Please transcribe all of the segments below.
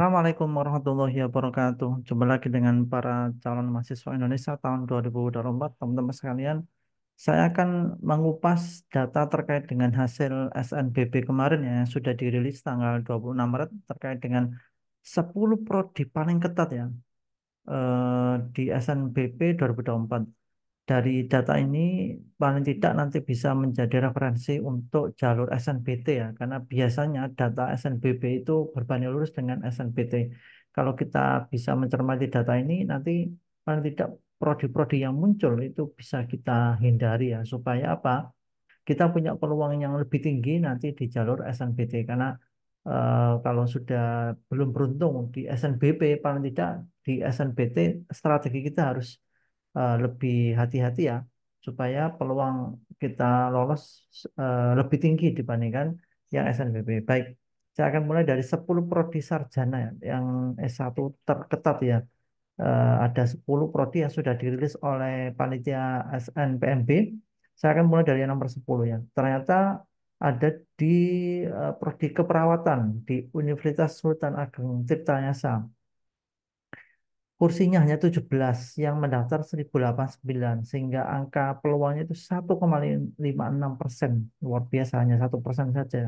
Assalamualaikum warahmatullahi wabarakatuh. Jumpa lagi dengan para calon mahasiswa Indonesia tahun 2024. Teman-teman sekalian, saya akan mengupas data terkait dengan hasil SNBP kemarin ya, yang sudah dirilis tanggal 26 Maret terkait dengan 10 prodi paling ketat ya eh, di SNBP 2024 dari data ini paling tidak nanti bisa menjadi referensi untuk jalur SNBT ya karena biasanya data SNBP itu berbanding lurus dengan SNBT. Kalau kita bisa mencermati data ini nanti paling tidak prodi-prodi yang muncul itu bisa kita hindari ya supaya apa? Kita punya peluang yang lebih tinggi nanti di jalur SNBT karena eh, kalau sudah belum beruntung di SNBP paling tidak di SNBT strategi kita harus Eh, lebih hati-hati ya supaya peluang kita lolos eh, lebih tinggi dibandingkan yang SNBP. Baik, saya akan mulai dari 10 prodi sarjana ya, yang S1 terketat ya. Eh, ada 10 prodi yang sudah dirilis oleh panitia SNPMB. Saya akan mulai dari yang nomor 10 ya. Ternyata ada di uh, prodi keperawatan di Universitas Sultan Ageng Tirtayasa. sam kursinya hanya 17 yang mendaftar 1089 sehingga angka peluangnya itu 1,56 persen luar biasa hanya satu persen saja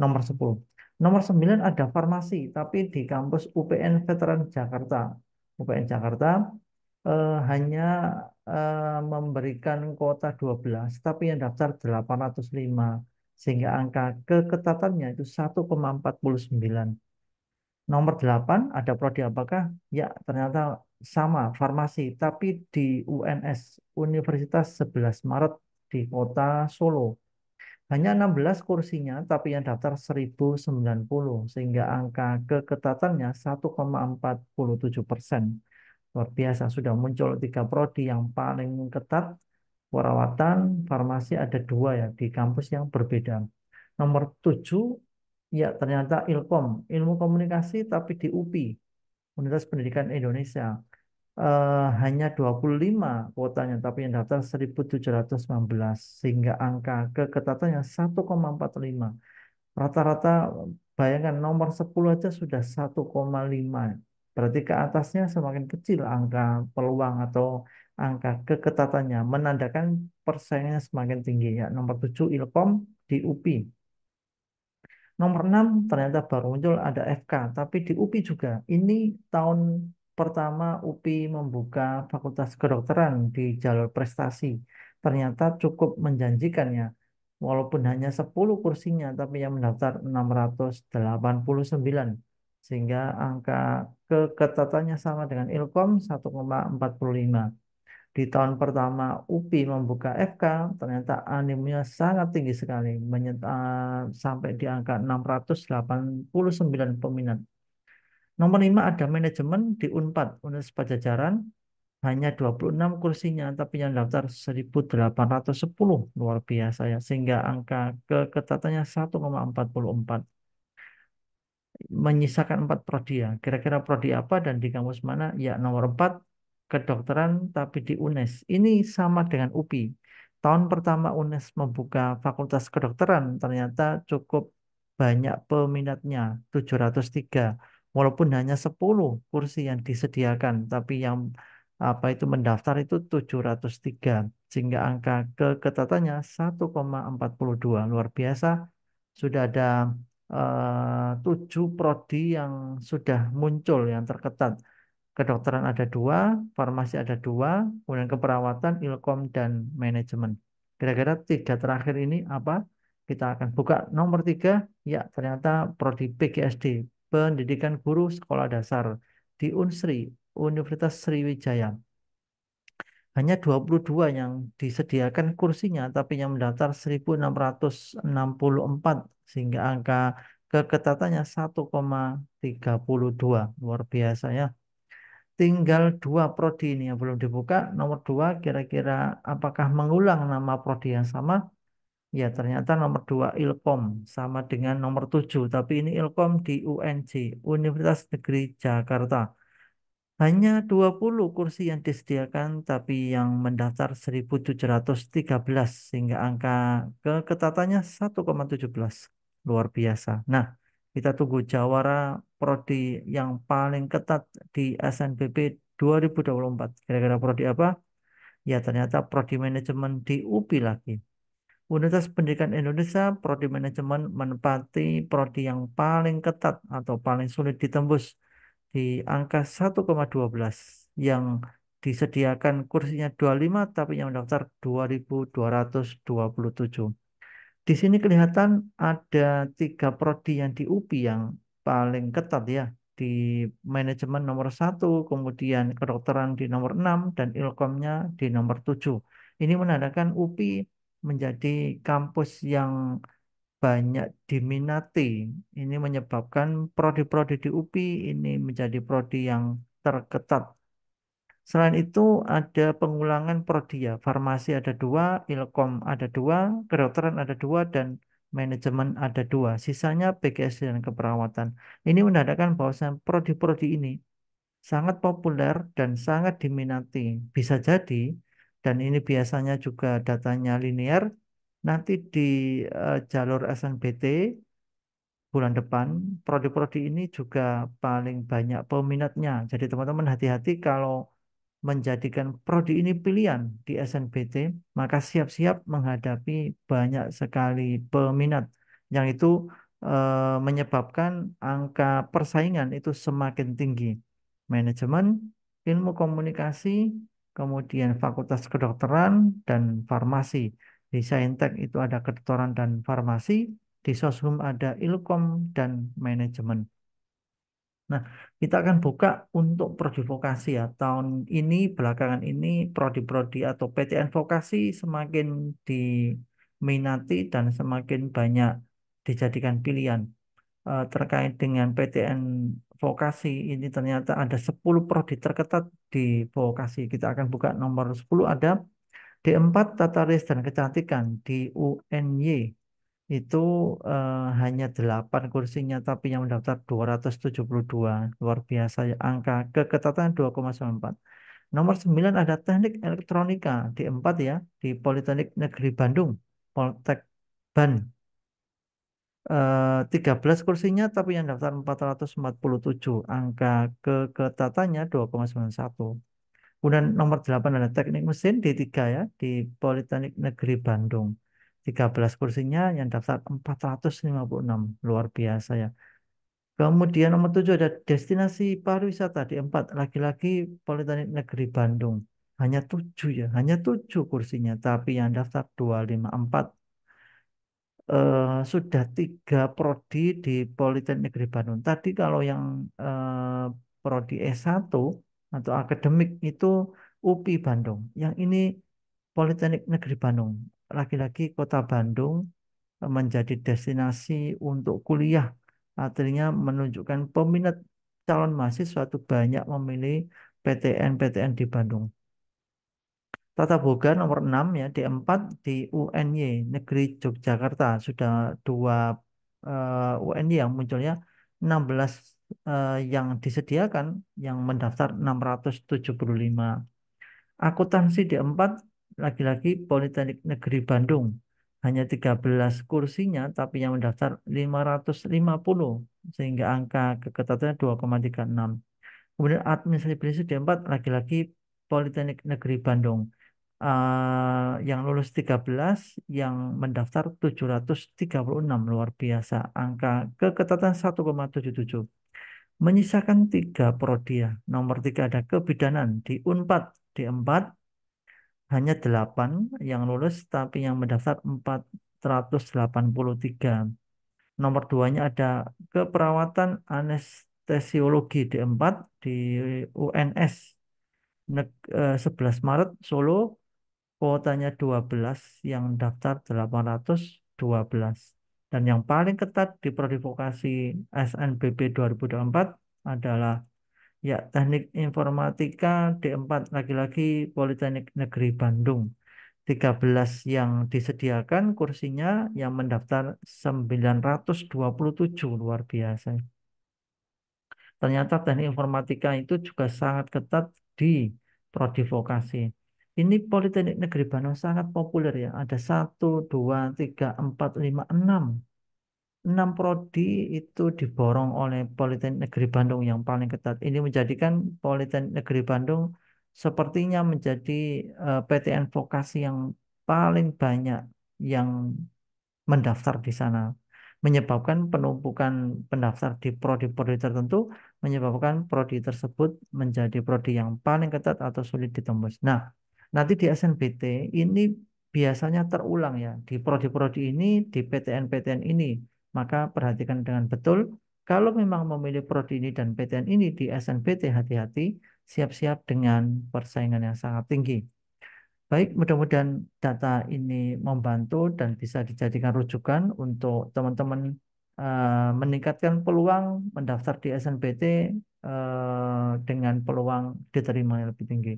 nomor 10 nomor 9 ada farmasi tapi di kampus UPN Veteran Jakarta UPN Jakarta eh, hanya eh, memberikan kuota 12 tapi yang daftar 805 sehingga angka keketatannya itu 1,49 Nomor 8 ada prodi apakah? Ya, ternyata sama farmasi tapi di UNS Universitas 11 Maret di kota Solo. Hanya 16 kursinya tapi yang daftar 1090 sehingga angka keketatannya 1,47 persen. Luar biasa sudah muncul tiga prodi yang paling ketat perawatan farmasi ada dua ya di kampus yang berbeda. Nomor 7 Ya, ternyata Ilkom, ilmu komunikasi tapi di UPI, Universitas Pendidikan Indonesia. Uh, hanya 25 kuotanya, tapi yang daftar 1719 sehingga angka keketatannya 1,45. Rata-rata bayangkan nomor 10 aja sudah 1,5. Berarti ke atasnya semakin kecil angka peluang atau angka keketatannya menandakan persaingannya semakin tinggi ya. Nomor 7 Ilkom di UPI Nomor 6 ternyata baru muncul ada FK, tapi di UPI juga. Ini tahun pertama UPI membuka Fakultas Kedokteran di jalur prestasi. Ternyata cukup menjanjikannya. Walaupun hanya 10 kursinya, tapi yang mendaftar 689. Sehingga angka keketatannya sama dengan Ilkom 1,45. Di tahun pertama UPI membuka FK, ternyata animenya sangat tinggi sekali, eh, sampai di angka 689 peminat. Nomor 5 ada manajemen di UNPAD, Universitas Pajajaran, hanya 26 kursinya, tapi yang daftar 1810, luar biasa ya, sehingga angka keketatannya 1,44 menyisakan empat prodi ya. Kira-kira prodi apa dan di kampus mana? Ya nomor 4 kedokteran tapi di UNES. Ini sama dengan UPI. Tahun pertama UNES membuka fakultas kedokteran ternyata cukup banyak peminatnya, 703. Walaupun hanya 10 kursi yang disediakan, tapi yang apa itu mendaftar itu 703 sehingga angka keketatannya 1,42 luar biasa sudah ada eh, tujuh prodi yang sudah muncul yang terketat kedokteran ada dua, farmasi ada dua, kemudian keperawatan, ilkom, dan manajemen. Kira-kira tiga terakhir ini apa? Kita akan buka nomor tiga, ya ternyata Prodi PGSD, Pendidikan Guru Sekolah Dasar di Unsri, Universitas Sriwijaya. Hanya 22 yang disediakan kursinya, tapi yang mendaftar 1.664 sehingga angka keketatannya 1,32. Luar biasa ya tinggal dua prodi ini yang belum dibuka. Nomor dua kira-kira apakah mengulang nama prodi yang sama? Ya ternyata nomor dua Ilkom sama dengan nomor tujuh. Tapi ini Ilkom di unc Universitas Negeri Jakarta. Hanya 20 kursi yang disediakan tapi yang mendaftar 1713 sehingga angka keketatannya 1,17. Luar biasa. Nah, kita tunggu jawara prodi yang paling ketat di SNBP 2024. Kira-kira prodi apa? Ya ternyata prodi manajemen di UPI lagi. Universitas Pendidikan Indonesia prodi manajemen menempati prodi yang paling ketat atau paling sulit ditembus di angka 1,12 yang disediakan kursinya 25 tapi yang mendaftar 2227. Di sini kelihatan ada tiga prodi yang di UPI yang paling ketat ya di manajemen nomor satu, kemudian kedokteran di nomor enam dan ilkomnya di nomor tujuh. Ini menandakan UPI menjadi kampus yang banyak diminati. Ini menyebabkan prodi-prodi di UPI ini menjadi prodi yang terketat Selain itu ada pengulangan prodia, farmasi ada dua, ilkom ada dua, kedokteran ada dua, dan manajemen ada dua. Sisanya PGS dan keperawatan. Ini menandakan bahwa prodi-prodi ini sangat populer dan sangat diminati. Bisa jadi, dan ini biasanya juga datanya linear, nanti di uh, jalur SNBT bulan depan, prodi-prodi ini juga paling banyak peminatnya. Jadi teman-teman hati-hati kalau menjadikan prodi ini pilihan di SNBT, maka siap-siap menghadapi banyak sekali peminat yang itu e, menyebabkan angka persaingan itu semakin tinggi. Manajemen, ilmu komunikasi, kemudian fakultas kedokteran dan farmasi. Di Saintek itu ada kedokteran dan farmasi, di Soshum ada ilkom dan manajemen. Nah, kita akan buka untuk prodi vokasi ya. Tahun ini, belakangan ini, prodi-prodi atau PTN vokasi semakin diminati dan semakin banyak dijadikan pilihan. Eh, terkait dengan PTN vokasi ini ternyata ada 10 prodi terketat di vokasi. Kita akan buka nomor 10 ada D4 Tata Res dan Kecantikan di UNY itu uh, hanya 8 kursinya tapi yang mendaftar 272 luar biasa ya angka keketatan 2,94 nomor 9 ada teknik elektronika di 4 ya di Politeknik Negeri Bandung Poltek Ban uh, eh, 13 kursinya tapi yang daftar 447 angka keketatannya 2,91 Kemudian nomor 8 ada teknik mesin di 3 ya di Politeknik Negeri Bandung 13 kursinya yang daftar 456 luar biasa ya kemudian nomor 7 ada destinasi pariwisata di 4 lagi-lagi Politeknik Negeri Bandung hanya 7 ya hanya 7 kursinya tapi yang daftar 254 eh, sudah tiga prodi di Politeknik Negeri Bandung. Tadi kalau yang eh, prodi S1 atau akademik itu UPI Bandung. Yang ini Politeknik Negeri Bandung lagi-lagi kota Bandung eh, menjadi destinasi untuk kuliah. Artinya menunjukkan peminat calon mahasiswa itu banyak memilih PTN-PTN di Bandung. Tata Boga nomor 6 ya D4 di UNY Negeri Yogyakarta sudah dua uh, eh, UNY yang munculnya 16 uh, eh, yang disediakan yang mendaftar 675. Akuntansi D4 lagi-lagi Politeknik Negeri Bandung hanya 13 kursinya tapi yang mendaftar 550 sehingga angka keketatannya 2,36. Kemudian administrasi bisnis D4 lagi-lagi Politeknik Negeri Bandung uh, yang lulus 13, yang mendaftar 736 luar biasa. Angka keketatan 1,77. Menyisakan tiga prodi ya. Nomor tiga ada kebidanan di Unpad D4 hanya 8 yang lulus, tapi yang mendaftar 483. Nomor 2-nya ada keperawatan anestesiologi D4 di UNS 11 eh, Maret Solo kuotanya 12 yang daftar 812 dan yang paling ketat di prodi vokasi SNBP 2024 adalah Ya, Teknik Informatika D4 lagi-lagi Politeknik Negeri Bandung. 13 yang disediakan kursinya yang mendaftar 927 luar biasa. Ternyata teknik informatika itu juga sangat ketat di prodi vokasi. Ini Politeknik Negeri Bandung sangat populer ya. Ada 1, 2, 3, 4, 5, 6 6 prodi itu diborong oleh Politeknik Negeri Bandung yang paling ketat. Ini menjadikan Politeknik Negeri Bandung sepertinya menjadi eh, PTN vokasi yang paling banyak yang mendaftar di sana. Menyebabkan penumpukan pendaftar di prodi-prodi tertentu menyebabkan prodi tersebut menjadi prodi yang paling ketat atau sulit ditembus. Nah, nanti di SNBT ini biasanya terulang ya di prodi-prodi ini di PTN-PTN ini maka perhatikan dengan betul, kalau memang memilih prodi ini dan PTN ini di SNBT hati-hati, siap-siap dengan persaingan yang sangat tinggi. Baik, mudah-mudahan data ini membantu dan bisa dijadikan rujukan untuk teman-teman uh, meningkatkan peluang mendaftar di SNBT uh, eh, dengan peluang diterima yang lebih tinggi.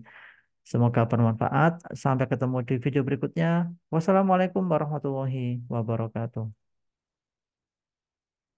Semoga bermanfaat. Sampai ketemu di video berikutnya. Wassalamualaikum warahmatullahi wabarakatuh.